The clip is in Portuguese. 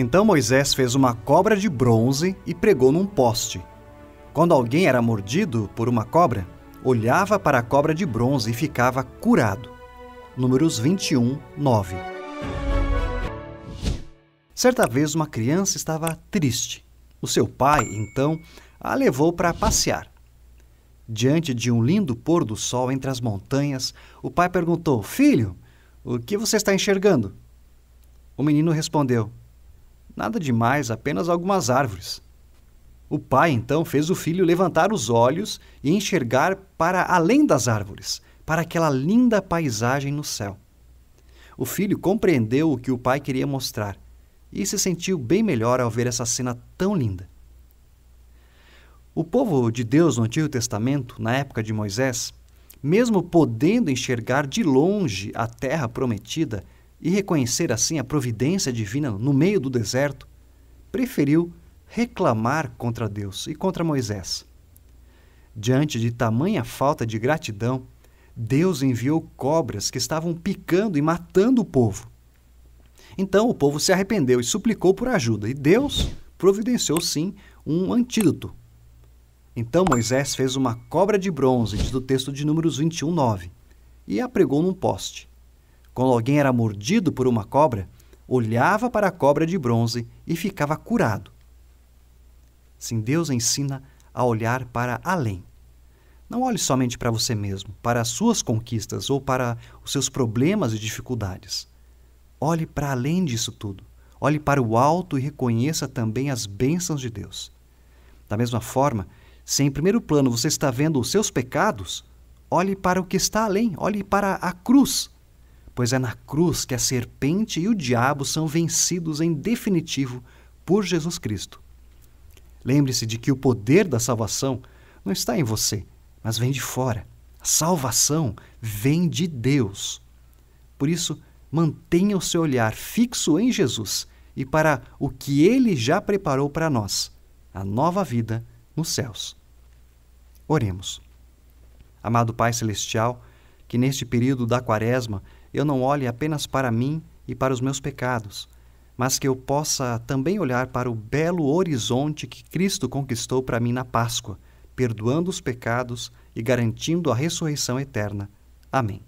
Então Moisés fez uma cobra de bronze e pregou num poste. Quando alguém era mordido por uma cobra, olhava para a cobra de bronze e ficava curado. Números 21, 9. Certa vez uma criança estava triste. O seu pai, então, a levou para passear. Diante de um lindo pôr do sol entre as montanhas, o pai perguntou: Filho, o que você está enxergando? O menino respondeu: Nada demais, apenas algumas árvores. O pai então fez o filho levantar os olhos e enxergar para além das árvores, para aquela linda paisagem no céu. O filho compreendeu o que o pai queria mostrar e se sentiu bem melhor ao ver essa cena tão linda. O povo de Deus no Antigo Testamento, na época de Moisés, mesmo podendo enxergar de longe a terra prometida, e reconhecer assim a providência divina no meio do deserto, preferiu reclamar contra Deus e contra Moisés. Diante de tamanha falta de gratidão, Deus enviou cobras que estavam picando e matando o povo. Então o povo se arrependeu e suplicou por ajuda, e Deus providenciou sim um antídoto. Então Moisés fez uma cobra de bronze, diz o texto de Números 21, 9, e a pregou num poste. Quando alguém era mordido por uma cobra, olhava para a cobra de bronze e ficava curado. Sim, Deus ensina a olhar para além. Não olhe somente para você mesmo, para as suas conquistas ou para os seus problemas e dificuldades. Olhe para além disso tudo. Olhe para o alto e reconheça também as bênçãos de Deus. Da mesma forma, se em primeiro plano você está vendo os seus pecados, olhe para o que está além, olhe para a cruz pois é na cruz que a serpente e o diabo são vencidos em definitivo por Jesus Cristo. Lembre-se de que o poder da salvação não está em você, mas vem de fora. A salvação vem de Deus. Por isso, mantenha o seu olhar fixo em Jesus e para o que ele já preparou para nós, a nova vida nos céus. Oremos. Amado Pai Celestial, que neste período da Quaresma eu não olhe apenas para mim e para os meus pecados, mas que eu possa também olhar para o belo horizonte que Cristo conquistou para mim na Páscoa, perdoando os pecados e garantindo a ressurreição eterna. Amém.